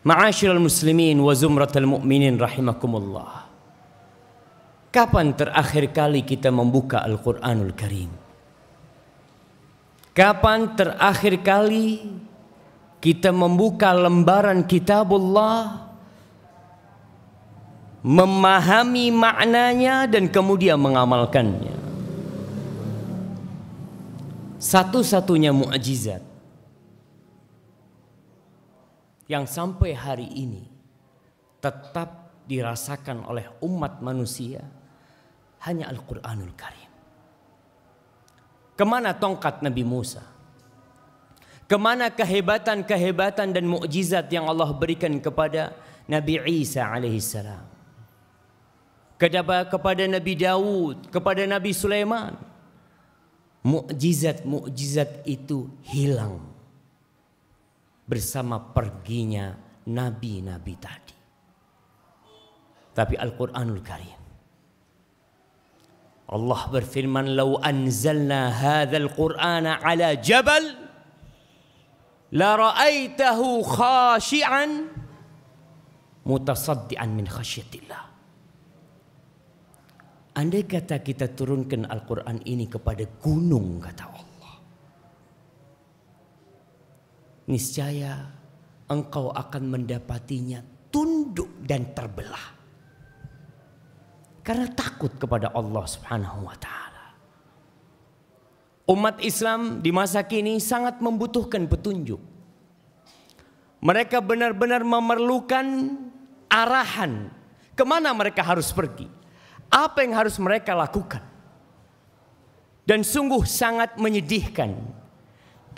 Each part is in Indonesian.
Ma'asyiral muslimin wa zumratal mu'minin rahimakumullah. Kapan terakhir kali kita membuka Al-Qur'anul Karim? Kapan terakhir kali kita membuka lembaran kitabullah memahami maknanya dan kemudian mengamalkannya. Satu-satunya mukjizat yang sampai hari ini tetap dirasakan oleh umat manusia hanya Al-Quranul Karim. Kemana tongkat Nabi Musa? Kemana kehebatan-kehebatan dan mukjizat yang Allah berikan kepada Nabi Isa alaihissalam? kepada, kepada Nabi Daud, kepada Nabi Sulaiman. Mukjizat-mukjizat itu hilang bersama perginya nabi-nabi tadi. Tapi Al-Qur'anul Karim Allah berfirman, "Lau anzalna hadzal Qur'ana 'ala jabal la ra'aitahu khashi'an mutasaddian min khasyatillah." Andai kata kita turunkan Al-Quran ini kepada gunung kata Allah. Niscaya engkau akan mendapatinya tunduk dan terbelah. Karena takut kepada Allah subhanahu wa ta'ala. Umat Islam di masa kini sangat membutuhkan petunjuk. Mereka benar-benar memerlukan arahan kemana mereka harus pergi. Apa yang harus mereka lakukan? Dan sungguh sangat menyedihkan.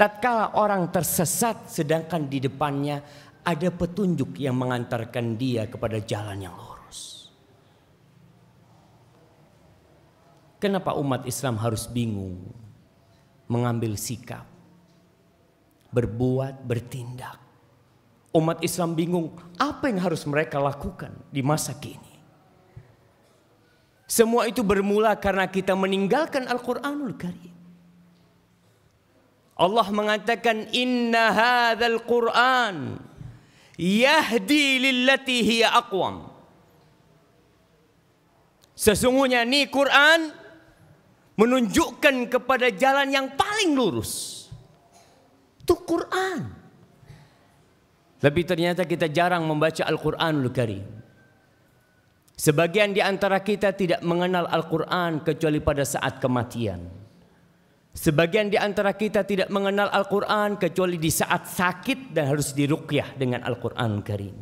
Tatkala orang tersesat sedangkan di depannya ada petunjuk yang mengantarkan dia kepada jalan yang lurus. Kenapa umat Islam harus bingung mengambil sikap, berbuat, bertindak? Umat Islam bingung apa yang harus mereka lakukan di masa kini. Semua itu bermula karena kita meninggalkan Al-Quranul Karim. Allah mengatakan inna hadzal Qur'an yahdi lillati hiya aqwam. Sesungguhnya ini Quran menunjukkan kepada jalan yang paling lurus. Itu Quran. Tapi ternyata kita jarang membaca Al-Quranul Karim. Sebagian di antara kita tidak mengenal Al-Quran kecuali pada saat kematian. Sebagian di antara kita tidak mengenal Al-Quran kecuali di saat sakit dan harus diruqyah dengan Al-Quran Karim.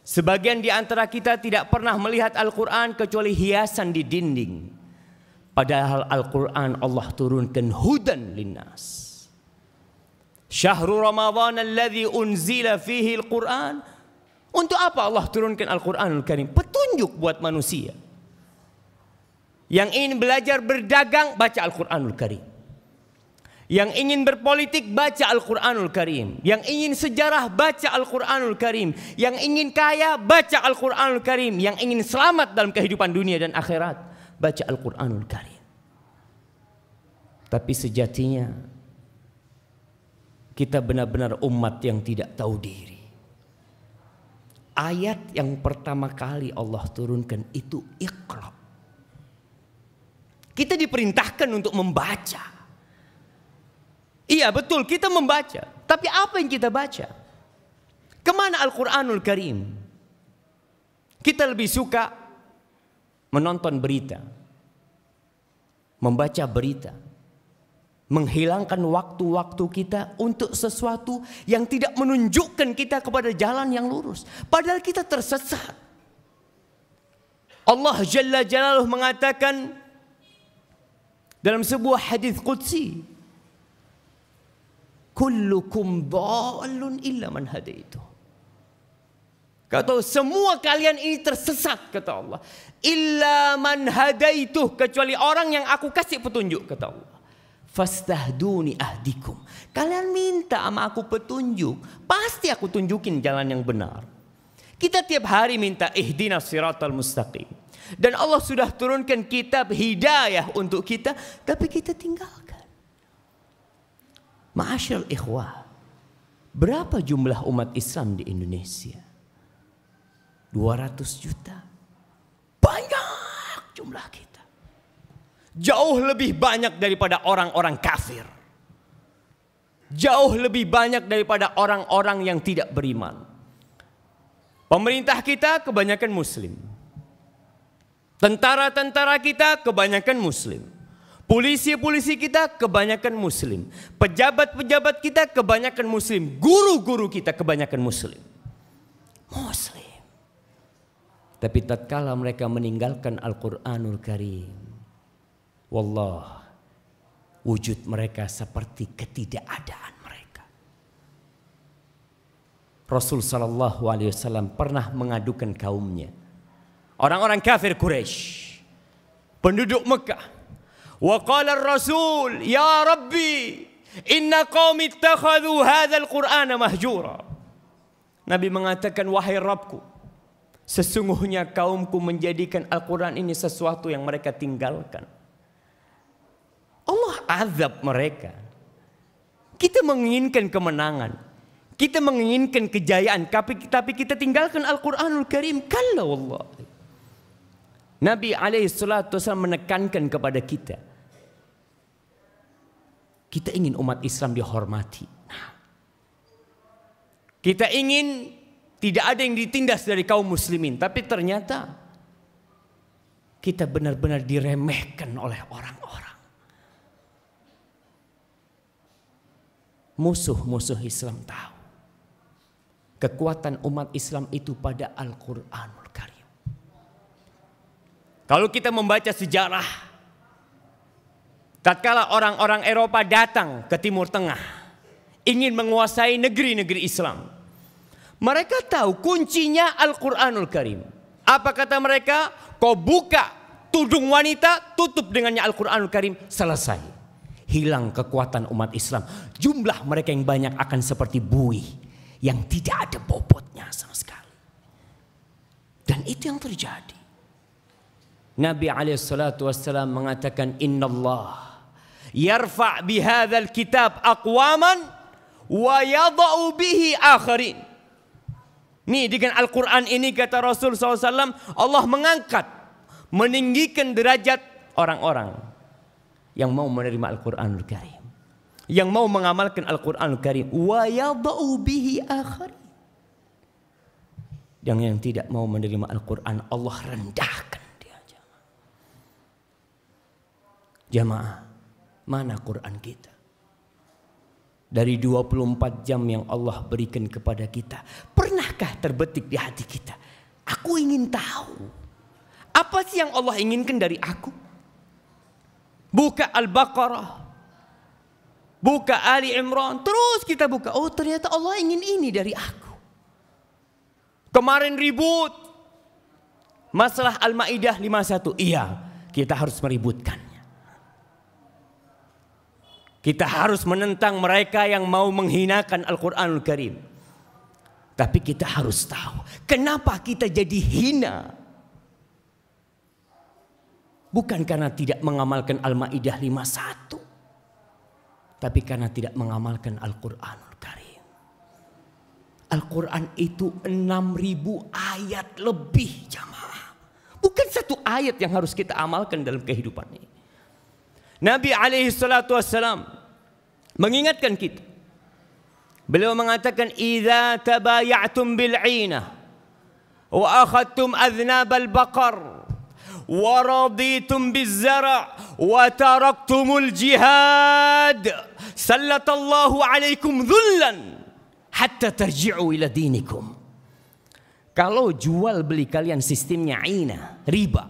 Sebagian di antara kita tidak pernah melihat Al-Quran kecuali hiasan di dinding. Padahal Al-Quran Allah turunkan hudan linnas. Syahrul Ramadhan alladhi unzila fihi Al-Quran. Untuk apa Allah turunkan Al-Quran Al-Karim? petunjuk buat manusia. Yang ingin belajar berdagang baca Al-Qur'anul Karim. Yang ingin berpolitik baca Al-Qur'anul Karim. Yang ingin sejarah baca Al-Qur'anul Karim. Yang ingin kaya baca Al-Qur'anul Karim. Yang ingin selamat dalam kehidupan dunia dan akhirat baca Al-Qur'anul Karim. Tapi sejatinya kita benar-benar umat yang tidak tahu diri ayat yang pertama kali Allah turunkan itu ikhra. Kita diperintahkan untuk membaca. Iya betul kita membaca. Tapi apa yang kita baca? Kemana Al-Quranul Karim? Kita lebih suka menonton berita. Membaca berita menghilangkan waktu-waktu kita untuk sesuatu yang tidak menunjukkan kita kepada jalan yang lurus. Padahal kita tersesat. Allah Jalla Jalaluh mengatakan dalam sebuah hadis qudsi, "Kullukum dhalun illa man hadaitu." Kata semua kalian ini tersesat kata Allah. Illa man hadaituh kecuali orang yang aku kasih petunjuk kata Allah fastahduni ahdikum. Kalian minta sama aku petunjuk, pasti aku tunjukin jalan yang benar. Kita tiap hari minta ihdina siratal mustaqim. Dan Allah sudah turunkan kitab hidayah untuk kita, tapi kita tinggalkan. Ma'asyil ikhwah, berapa jumlah umat Islam di Indonesia? 200 juta. Banyak jumlah kita jauh lebih banyak daripada orang-orang kafir. Jauh lebih banyak daripada orang-orang yang tidak beriman. Pemerintah kita kebanyakan muslim. Tentara-tentara kita kebanyakan muslim. Polisi-polisi kita kebanyakan muslim. Pejabat-pejabat kita kebanyakan muslim. Guru-guru kita kebanyakan muslim. Muslim. Tapi tatkala mereka meninggalkan Al-Quranul Karim Wallah, wujud mereka seperti ketidakadaan mereka. Rasul Shallallahu Alaihi Wasallam pernah mengadukan kaumnya, orang-orang kafir Quraisy, penduduk Mekah. Waqala Rasul, ya Rabbi, inna qaumi ittakhadhu hadzal Qur'ana mahjura. Nabi mengatakan wahai Rabbku, sesungguhnya kaumku menjadikan Al-Qur'an ini sesuatu yang mereka tinggalkan azab mereka. Kita menginginkan kemenangan. Kita menginginkan kejayaan. Tapi tapi kita tinggalkan Al-Quranul Karim. Kalau Allah. Nabi SAW menekankan kepada kita. Kita ingin umat Islam dihormati. Nah. Kita ingin tidak ada yang ditindas dari kaum muslimin. Tapi ternyata kita benar-benar diremehkan oleh orang-orang. musuh-musuh Islam tahu. Kekuatan umat Islam itu pada Al-Quranul Karim. Kalau kita membaca sejarah, tatkala orang-orang Eropa datang ke Timur Tengah, ingin menguasai negeri-negeri Islam. Mereka tahu kuncinya Al-Quranul Karim. Apa kata mereka? Kau buka tudung wanita, tutup dengannya Al-Quranul Karim, selesai hilang kekuatan umat Islam. Jumlah mereka yang banyak akan seperti buih yang tidak ada bobotnya sama sekali. Dan itu yang terjadi. Nabi alaihissalatu wassalam mengatakan inna Allah yarfa' bihadzal kitab aqwaman wa yada'u bihi akharin. Nih dengan Al-Quran ini kata Rasul SAW Allah mengangkat meninggikan derajat orang-orang yang mau menerima Al-Qur'anul Karim. Yang mau mengamalkan Al-Qur'anul Karim wa yadau bihi akhar. yang yang tidak mau menerima Al-Qur'an Allah rendahkan dia jamaah. Jamaah, mana Quran kita? Dari 24 jam yang Allah berikan kepada kita, pernahkah terbetik di hati kita? Aku ingin tahu apa sih yang Allah inginkan dari aku? Buka Al-Baqarah. Buka Ali Imran. Terus kita buka. Oh ternyata Allah ingin ini dari aku. Kemarin ribut. Masalah Al-Ma'idah 51. Iya kita harus meributkannya. Kita harus menentang mereka yang mau menghinakan Al-Quranul Karim. Tapi kita harus tahu kenapa kita jadi hina Bukan karena tidak mengamalkan Al-Ma'idah 51. Tapi karena tidak mengamalkan Al-Quranul Karim. Al-Quran itu 6000 ayat lebih jamaah. Bukan satu ayat yang harus kita amalkan dalam kehidupan ini. Nabi alaihi salatu mengingatkan kita. Beliau mengatakan idza tabayatum bil wa akhadtum adnab al-baqar ورضيتم بالزرع وتركتم الجهاد سلط الله عليكم ذلا حتى ترجعوا إلى دينكم Kalau jual beli kalian sistemnya ina, riba.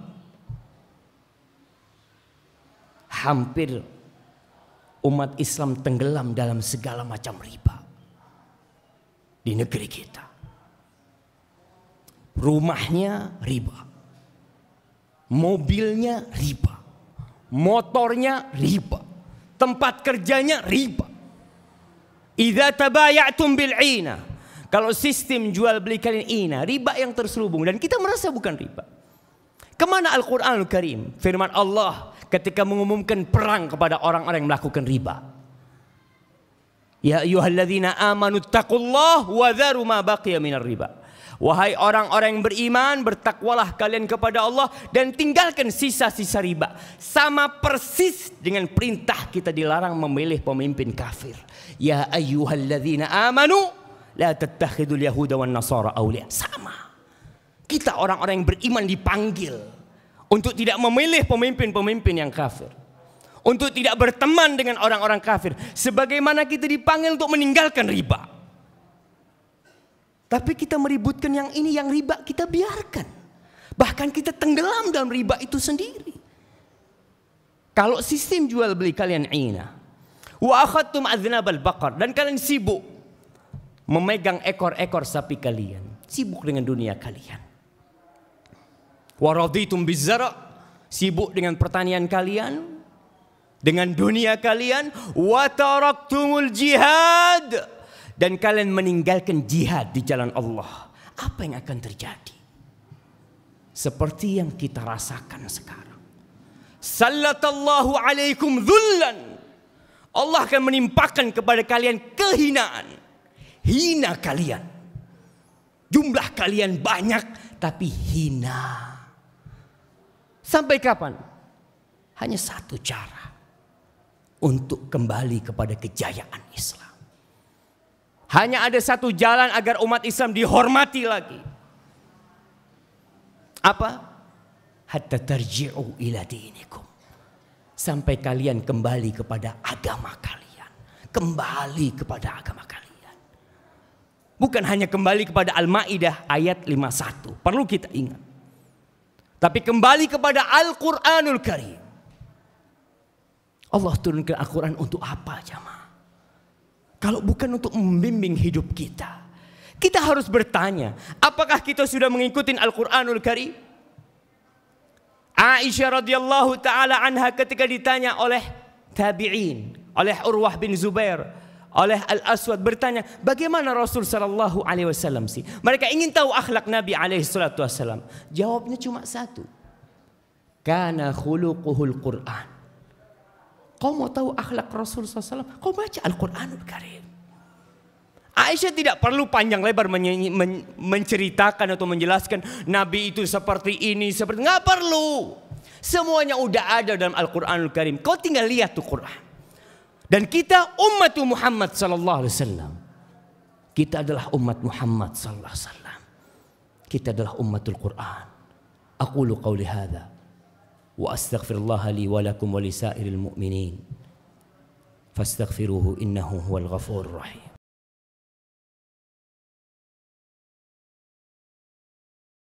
Hampir umat Islam tenggelam dalam segala macam riba. Di negeri kita. Rumahnya riba mobilnya riba, motornya riba, tempat kerjanya riba. Idza tabayatum bil Kalau sistem jual beli kalian ina, riba yang terselubung dan kita merasa bukan riba. Kemana al Quran Al Karim? Firman Allah ketika mengumumkan perang kepada orang-orang yang melakukan riba. Ya ayuhalladzina amanu taqullaha wa dharu ma baqiya minar riba. Wahai orang-orang yang beriman, bertakwalah kalian kepada Allah dan tinggalkan sisa-sisa riba. Sama persis dengan perintah kita dilarang memilih pemimpin kafir. Ya ayyuhalladzina amanu la tattakhidul yahuda wan nasara awliya. Sama. Kita orang-orang yang beriman dipanggil untuk tidak memilih pemimpin-pemimpin yang kafir. Untuk tidak berteman dengan orang-orang kafir. Sebagaimana kita dipanggil untuk meninggalkan riba. Tapi kita meributkan yang ini, yang riba kita biarkan. Bahkan kita tenggelam dalam riba itu sendiri. Kalau sistem jual beli kalian ina. Wa akhadtum aznabal bakar. Dan kalian sibuk memegang ekor-ekor sapi kalian. Sibuk dengan dunia kalian. Wa raditum bizara. Sibuk dengan pertanian kalian. Dengan dunia kalian. Wa taraktumul jihad dan kalian meninggalkan jihad di jalan Allah, apa yang akan terjadi? Seperti yang kita rasakan sekarang. Sallallahu alaikum dhullan. Allah akan menimpakan kepada kalian kehinaan. Hina kalian. Jumlah kalian banyak tapi hina. Sampai kapan? Hanya satu cara untuk kembali kepada kejayaan Islam. Hanya ada satu jalan agar umat Islam dihormati lagi. Apa? Hatta tarji'u ila dinikum. Sampai kalian kembali kepada agama kalian. Kembali kepada agama kalian. Bukan hanya kembali kepada Al-Ma'idah ayat 51. Perlu kita ingat. Tapi kembali kepada Al-Quranul Karim. Allah turunkan Al-Quran untuk apa jamaah? kalau bukan untuk membimbing hidup kita. Kita harus bertanya, apakah kita sudah mengikuti Al-Qur'anul Karim? Aisyah radhiyallahu taala anha ketika ditanya oleh tabi'in, oleh Urwah bin Zubair, oleh Al Aswad bertanya, bagaimana Rasul sallallahu Alaihi Wasallam sih? Mereka ingin tahu akhlak Nabi Alaihi Wasallam. Jawabnya cuma satu. Karena khuluquhul Quran. Kau mau tahu akhlak Rasul SAW? Kau baca Al-Quranul Karim. Aisyah tidak perlu panjang lebar men men menceritakan atau menjelaskan Nabi itu seperti ini, seperti nggak perlu. Semuanya udah ada dalam Al-Quranul Karim. Kau tinggal lihat tuh Quran. Dan kita umat Muhammad sallallahu alaihi wasallam. Kita adalah umat Muhammad sallallahu alaihi wasallam. Kita adalah umatul Quran. Aqulu qawli hadza واستغفر الله لي ولكم ولسائر المؤمنين فاستغفروه انه هو الغفور الرحيم